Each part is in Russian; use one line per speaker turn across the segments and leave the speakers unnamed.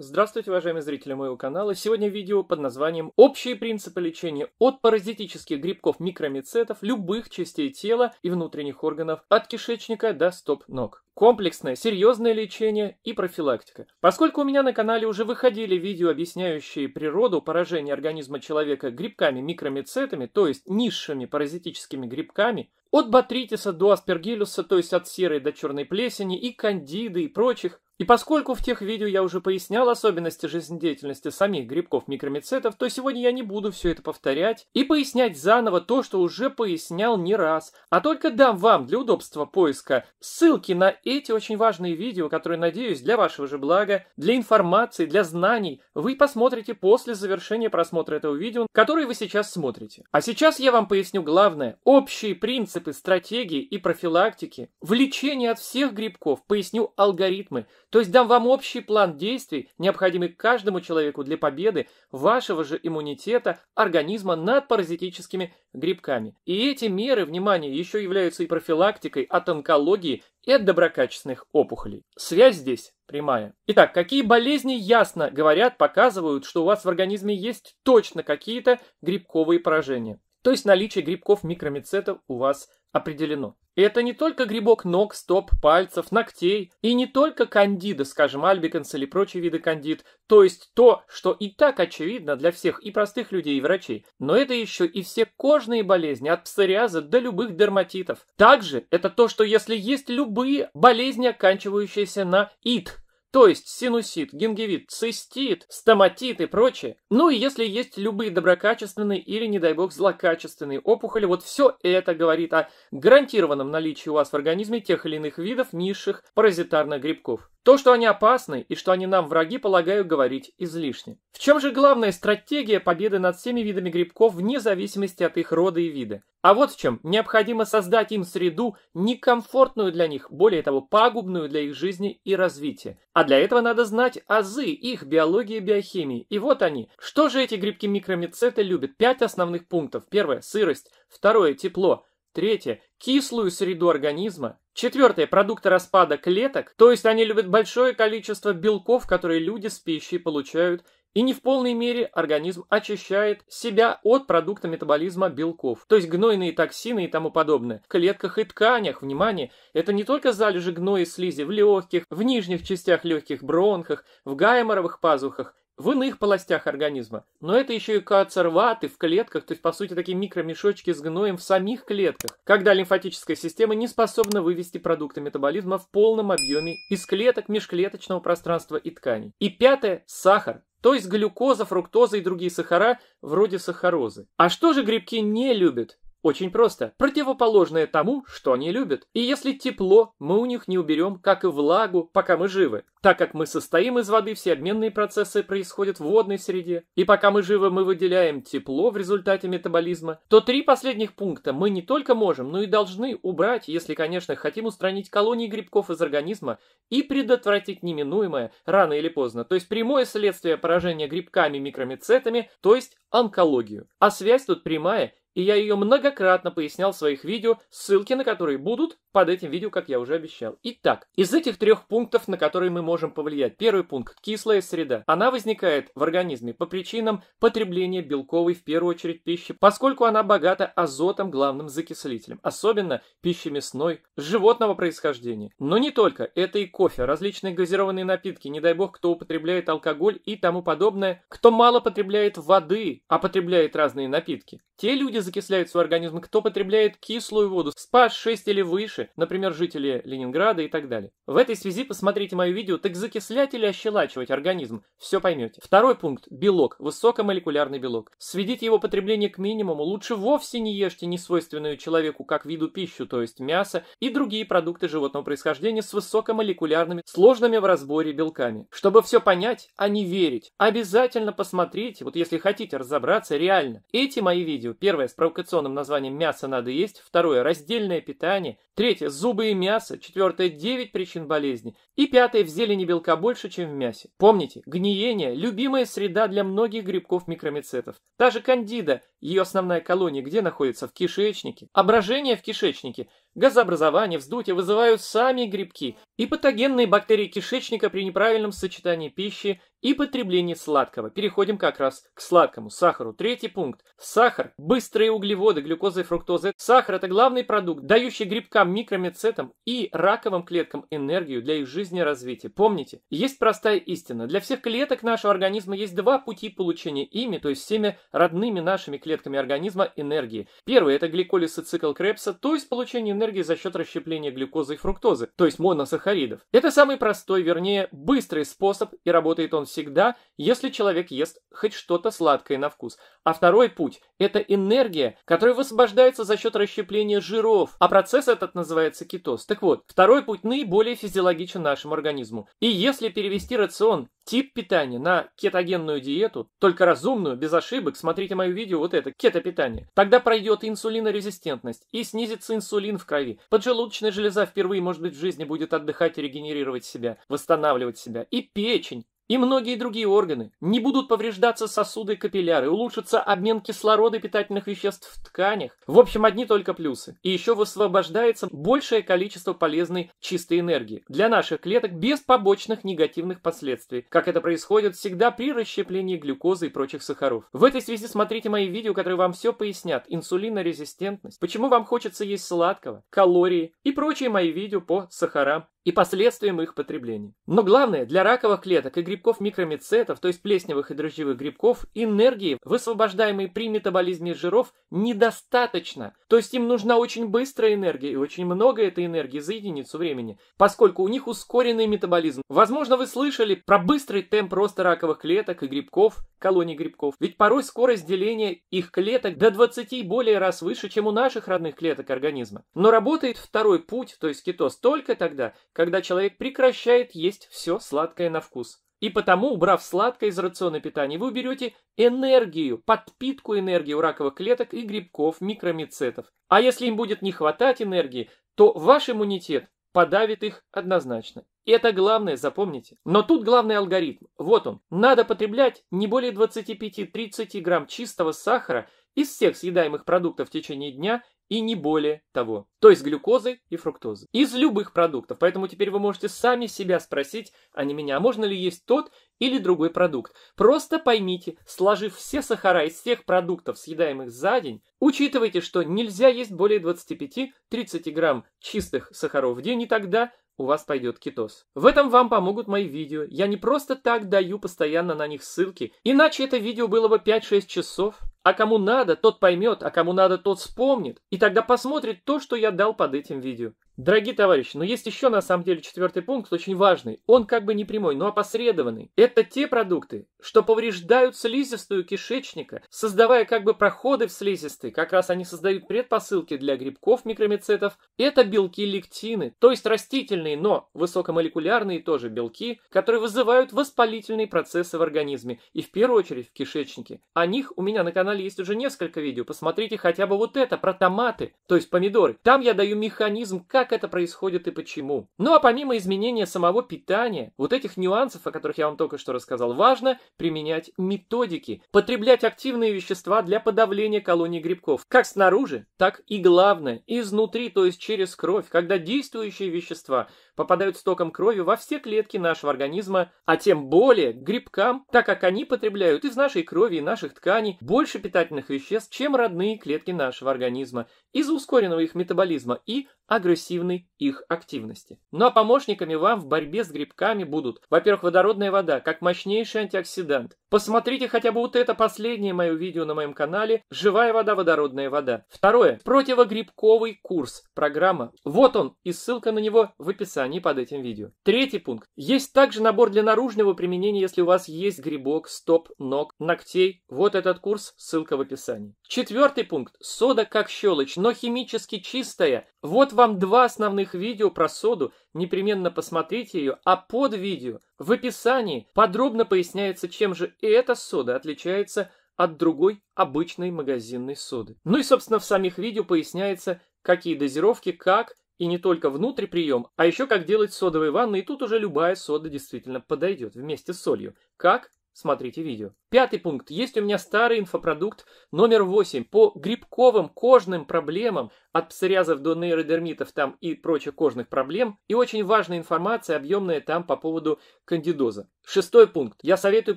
Здравствуйте, уважаемые зрители моего канала. Сегодня видео под названием «Общие принципы лечения от паразитических грибков микромицетов любых частей тела и внутренних органов от кишечника до стоп-ног» комплексное, серьезное лечение и профилактика. Поскольку у меня на канале уже выходили видео, объясняющие природу поражения организма человека грибками-микромицетами, то есть низшими паразитическими грибками, от ботритиса до аспергиллюса, то есть от серой до черной плесени и кандиды и прочих, и поскольку в тех видео я уже пояснял особенности жизнедеятельности самих грибков-микромицетов, то сегодня я не буду все это повторять и пояснять заново то, что уже пояснял не раз, а только дам вам для удобства поиска ссылки на эти очень важные видео, которые, надеюсь, для вашего же блага, для информации, для знаний вы посмотрите после завершения просмотра этого видео, которое вы сейчас смотрите. А сейчас я вам поясню главное, общие принципы стратегии и профилактики в лечении от всех грибков, поясню алгоритмы, то есть дам вам общий план действий, необходимый каждому человеку для победы вашего же иммунитета организма над паразитическими грибками. И эти меры, внимание, еще являются и профилактикой от онкологии и от доброкачественных опухолей. Связь здесь прямая. Итак, какие болезни ясно говорят, показывают, что у вас в организме есть точно какие-то грибковые поражения. То есть наличие грибков микромицетов у вас определено. Это не только грибок ног, стоп, пальцев, ногтей, и не только кандида, скажем, альбиканс или прочие виды кандид, то есть то, что и так очевидно для всех и простых людей, и врачей, но это еще и все кожные болезни, от псориаза до любых дерматитов. Также это то, что если есть любые болезни, оканчивающиеся на «ит», то есть синусит, гингивит, цистит, стоматит и прочее. Ну и если есть любые доброкачественные или, не дай бог, злокачественные опухоли, вот все это говорит о гарантированном наличии у вас в организме тех или иных видов низших паразитарных грибков. То, что они опасны и что они нам враги, полагаю, говорить излишне. В чем же главная стратегия победы над всеми видами грибков вне зависимости от их рода и вида? А вот в чем. Необходимо создать им среду, некомфортную для них, более того, пагубную для их жизни и развития. А для этого надо знать азы их биологии и биохимии. И вот они. Что же эти грибки-микромицеты любят? Пять основных пунктов. Первое – сырость. Второе – тепло. Третье – кислую среду организма. Четвертое – продукты распада клеток, то есть они любят большое количество белков, которые люди с пищей получают, и не в полной мере организм очищает себя от продукта метаболизма белков, то есть гнойные токсины и тому подобное. В клетках и тканях, внимание, это не только залежи гноя и слизи в легких, в нижних частях легких бронхах, в гайморовых пазухах в иных полостях организма. Но это еще и кацерваты в клетках, то есть, по сути, такие микромешочки с гноем в самих клетках, когда лимфатическая система не способна вывести продукты метаболизма в полном объеме из клеток, межклеточного пространства и тканей. И пятое – сахар. То есть глюкоза, фруктоза и другие сахара вроде сахарозы. А что же грибки не любят? Очень просто. Противоположное тому, что они любят. И если тепло, мы у них не уберем, как и влагу, пока мы живы. Так как мы состоим из воды, все обменные процессы происходят в водной среде. И пока мы живы, мы выделяем тепло в результате метаболизма. То три последних пункта мы не только можем, но и должны убрать, если, конечно, хотим устранить колонии грибков из организма и предотвратить неминуемое рано или поздно. То есть прямое следствие поражения грибками микромицетами, то есть онкологию. А связь тут прямая и я ее многократно пояснял в своих видео, ссылки на которые будут под этим видео, как я уже обещал. Итак, из этих трех пунктов, на которые мы можем повлиять. Первый пункт – кислая среда. Она возникает в организме по причинам потребления белковой, в первую очередь, пищи, поскольку она богата азотом, главным закислителем, особенно пищей мясной, животного происхождения. Но не только. Это и кофе, различные газированные напитки, не дай бог, кто употребляет алкоголь и тому подобное, кто мало потребляет воды, а потребляет разные напитки. Те люди, закисляют свой организм, кто потребляет кислую воду, СПА-6 или выше, например, жители Ленинграда и так далее. В этой связи посмотрите мое видео «Так закислять или ощелачивать организм?» Все поймете. Второй пункт – белок, высокомолекулярный белок. Сведите его потребление к минимуму, лучше вовсе не ешьте несвойственную человеку как виду пищу, то есть мясо, и другие продукты животного происхождения с высокомолекулярными, сложными в разборе белками. Чтобы все понять, а не верить, обязательно посмотрите, вот если хотите разобраться реально, эти мои видео. Первое с провокационным названием «Мясо надо есть», второе – раздельное питание, третье – зубы и мясо, четвертое – девять причин болезни и пятое – в зелени белка больше, чем в мясе. Помните, гниение – любимая среда для многих грибков-микромицетов. Та же кандида, ее основная колония где находится? В кишечнике. Ображение в кишечнике, газообразование, вздутие вызывают сами грибки и патогенные бактерии кишечника при неправильном сочетании пищи и потребление сладкого. Переходим как раз к сладкому сахару. Третий пункт. Сахар, быстрые углеводы, глюкоза и фруктоза. Сахар – это главный продукт, дающий грибкам, микромецетам и раковым клеткам энергию для их жизни и развития. Помните, есть простая истина. Для всех клеток нашего организма есть два пути получения ими, то есть всеми родными нашими клетками организма энергии. Первый – это гликолиз и цикл Крепса, то есть получение энергии за счет расщепления глюкозы и фруктозы, то есть моносахаридов. Это самый простой, вернее, быстрый способ, и работает он всегда, если человек ест хоть что-то сладкое на вкус. А второй путь – это энергия, которая высвобождается за счет расщепления жиров, а процесс этот называется кетоз. Так вот, второй путь наиболее физиологичен нашему организму. И если перевести рацион тип питания на кетогенную диету, только разумную, без ошибок, смотрите мое видео, вот это, кетопитание, тогда пройдет инсулинорезистентность и снизится инсулин в крови. Поджелудочная железа впервые, может быть, в жизни будет отдыхать и регенерировать себя, восстанавливать себя. И печень и многие другие органы. Не будут повреждаться сосуды и капилляры, улучшится обмен кислорода и питательных веществ в тканях. В общем, одни только плюсы. И еще высвобождается большее количество полезной чистой энергии для наших клеток без побочных негативных последствий, как это происходит всегда при расщеплении глюкозы и прочих сахаров. В этой связи смотрите мои видео, которые вам все пояснят. Инсулинорезистентность, почему вам хочется есть сладкого, калории и прочие мои видео по сахарам и последствиям их потребления. Но главное, для раковых клеток и грибков микромицетов, то есть плесневых и дрожжевых грибков, энергии, высвобождаемой при метаболизме жиров, недостаточно. То есть им нужна очень быстрая энергия и очень много этой энергии за единицу времени, поскольку у них ускоренный метаболизм. Возможно, вы слышали про быстрый темп роста раковых клеток и грибков, колоний грибков. Ведь порой скорость деления их клеток до 20 и более раз выше, чем у наших родных клеток организма. Но работает второй путь, то есть кетоз, только тогда, когда человек прекращает есть все сладкое на вкус. И потому, убрав сладкое из рациона питания, вы уберете энергию, подпитку энергии у раковых клеток и грибков, микромицетов. А если им будет не хватать энергии, то ваш иммунитет подавит их однозначно. Это главное, запомните. Но тут главный алгоритм. Вот он. Надо потреблять не более 25-30 грамм чистого сахара из всех съедаемых продуктов в течение дня и не более того. То есть глюкозы и фруктозы. Из любых продуктов. Поэтому теперь вы можете сами себя спросить, а не меня, а можно ли есть тот или другой продукт. Просто поймите, сложив все сахара из всех продуктов, съедаемых за день, учитывайте, что нельзя есть более 25-30 грамм чистых сахаров в день, и тогда у вас пойдет кетоз. В этом вам помогут мои видео. Я не просто так даю постоянно на них ссылки, иначе это видео было бы 5-6 часов, а кому надо, тот поймет, а кому надо, тот вспомнит. И тогда посмотрит то, что я дал под этим видео. Дорогие товарищи, но есть еще на самом деле четвертый пункт, очень важный. Он как бы не прямой, но опосредованный. Это те продукты, что повреждают слизистую кишечника, создавая как бы проходы в слизистой. Как раз они создают предпосылки для грибков микромицетов. Это белки лектины, то есть растительные, но высокомолекулярные тоже белки, которые вызывают воспалительные процессы в организме. И в первую очередь в кишечнике. О них у меня на канале есть уже несколько видео. Посмотрите хотя бы вот это про томаты, то есть помидоры. Там я даю механизм, как как это происходит и почему. Ну а помимо изменения самого питания, вот этих нюансов, о которых я вам только что рассказал, важно применять методики, потреблять активные вещества для подавления колоний грибков, как снаружи, так и главное, изнутри, то есть через кровь, когда действующие вещества попадают стоком крови во все клетки нашего организма, а тем более грибкам, так как они потребляют из нашей крови и наших тканей больше питательных веществ, чем родные клетки нашего организма, из-за ускоренного их метаболизма и агрессивного пассивной их активности. Ну а помощниками вам в борьбе с грибками будут, во-первых, водородная вода, как мощнейший антиоксидант. Посмотрите хотя бы вот это последнее мое видео на моем канале «Живая вода, водородная вода». Второе. Противогрибковый курс. Программа. Вот он, и ссылка на него в описании под этим видео. Третий пункт. Есть также набор для наружного применения, если у вас есть грибок, стоп, ног, ногтей. Вот этот курс, ссылка в описании. Четвертый пункт. Сода как щелочь, но химически чистая, вот вам два основных видео про соду, непременно посмотрите ее, а под видео в описании подробно поясняется, чем же эта сода отличается от другой обычной магазинной соды. Ну и, собственно, в самих видео поясняется, какие дозировки, как и не только внутрь прием, а еще как делать содовые ванны, и тут уже любая сода действительно подойдет вместе с солью. Как Смотрите видео. Пятый пункт. Есть у меня старый инфопродукт номер 8 по грибковым кожным проблемам от псориазов до нейродермитов там и прочих кожных проблем. И очень важная информация, объемная там по поводу кандидоза. Шестой пункт. Я советую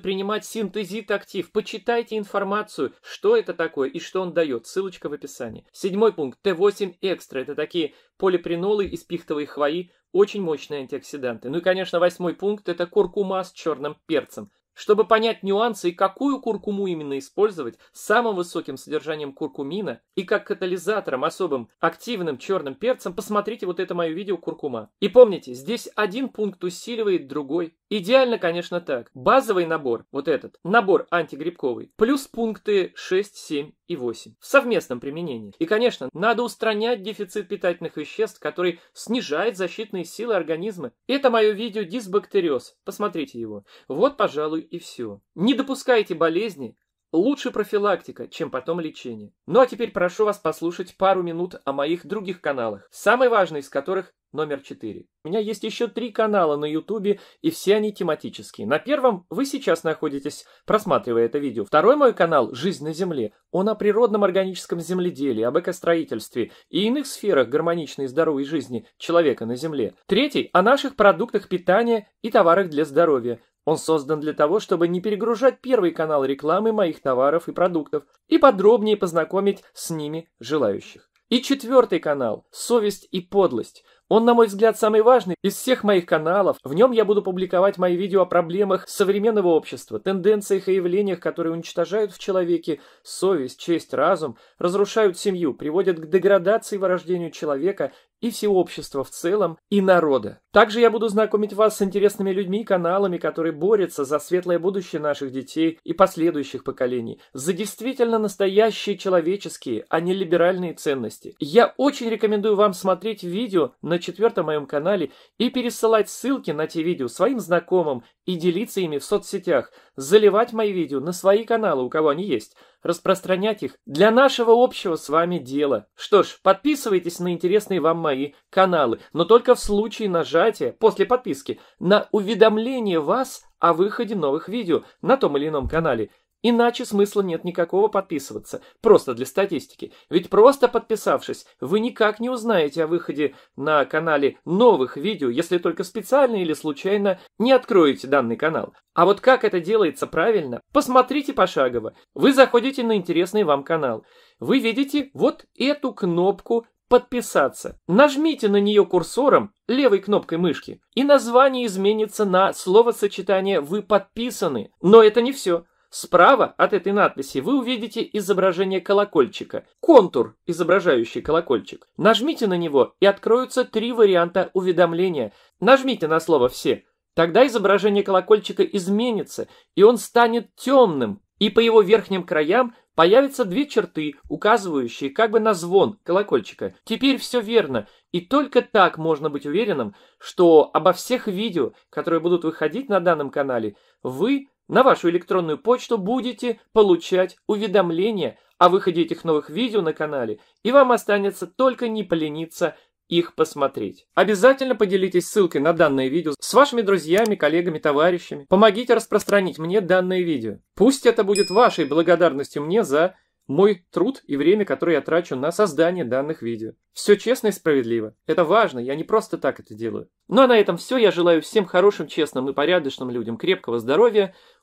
принимать синтезит актив. Почитайте информацию, что это такое и что он дает. Ссылочка в описании. Седьмой пункт. Т8 экстра. Это такие полипринолы из пихтовой хвои, очень мощные антиоксиданты. Ну и, конечно, восьмой пункт – это куркума с черным перцем. Чтобы понять нюансы и какую куркуму именно использовать с самым высоким содержанием куркумина и как катализатором особым активным черным перцем, посмотрите вот это мое видео «Куркума». И помните, здесь один пункт усиливает другой. Идеально, конечно, так. Базовый набор, вот этот, набор антигрибковый, плюс пункты 6, 7 и 8 в совместном применении. И, конечно, надо устранять дефицит питательных веществ, который снижает защитные силы организма. Это мое видео «Дисбактериоз», посмотрите его. Вот, пожалуй, и все. Не допускайте болезни, Лучше профилактика, чем потом лечение. Ну а теперь прошу вас послушать пару минут о моих других каналах, самый важный из которых номер 4. У меня есть еще три канала на YouTube и все они тематические. На первом вы сейчас находитесь, просматривая это видео. Второй мой канал «Жизнь на земле». Он о природном органическом земледелии, об экостроительстве и иных сферах гармоничной и здоровой жизни человека на земле. Третий – о наших продуктах питания и товарах для здоровья. Он создан для того, чтобы не перегружать первый канал рекламы моих товаров и продуктов и подробнее познакомить с ними желающих. И четвертый канал «Совесть и подлость». Он, на мой взгляд, самый важный из всех моих каналов. В нем я буду публиковать мои видео о проблемах современного общества, тенденциях и явлениях, которые уничтожают в человеке совесть, честь, разум, разрушают семью, приводят к деградации и вырождению человека и всеобщества в целом, и народа. Также я буду знакомить вас с интересными людьми и каналами, которые борются за светлое будущее наших детей и последующих поколений, за действительно настоящие человеческие, а не либеральные ценности. Я очень рекомендую вам смотреть видео на четвертом моем канале и пересылать ссылки на те видео своим знакомым и делиться ими в соцсетях – заливать мои видео на свои каналы, у кого они есть, распространять их для нашего общего с вами дела. Что ж, подписывайтесь на интересные вам мои каналы, но только в случае нажатия после подписки на уведомление вас о выходе новых видео на том или ином канале – Иначе смысла нет никакого подписываться, просто для статистики. Ведь просто подписавшись, вы никак не узнаете о выходе на канале новых видео, если только специально или случайно не откроете данный канал. А вот как это делается правильно, посмотрите пошагово. Вы заходите на интересный вам канал. Вы видите вот эту кнопку подписаться. Нажмите на нее курсором левой кнопкой мышки, и название изменится на словосочетание «Вы подписаны». Но это не все. Справа от этой надписи вы увидите изображение колокольчика, контур, изображающий колокольчик. Нажмите на него и откроются три варианта уведомления. Нажмите на слово «все». Тогда изображение колокольчика изменится, и он станет темным, и по его верхним краям появятся две черты, указывающие как бы на звон колокольчика. Теперь все верно, и только так можно быть уверенным, что обо всех видео, которые будут выходить на данном канале, вы на вашу электронную почту будете получать уведомления о выходе этих новых видео на канале, и вам останется только не полениться их посмотреть. Обязательно поделитесь ссылкой на данное видео с вашими друзьями, коллегами, товарищами. Помогите распространить мне данное видео. Пусть это будет вашей благодарностью мне за мой труд и время, которое я трачу на создание данных видео. Все честно и справедливо. Это важно, я не просто так это делаю. Ну а на этом все. Я желаю всем хорошим, честным и порядочным людям крепкого здоровья,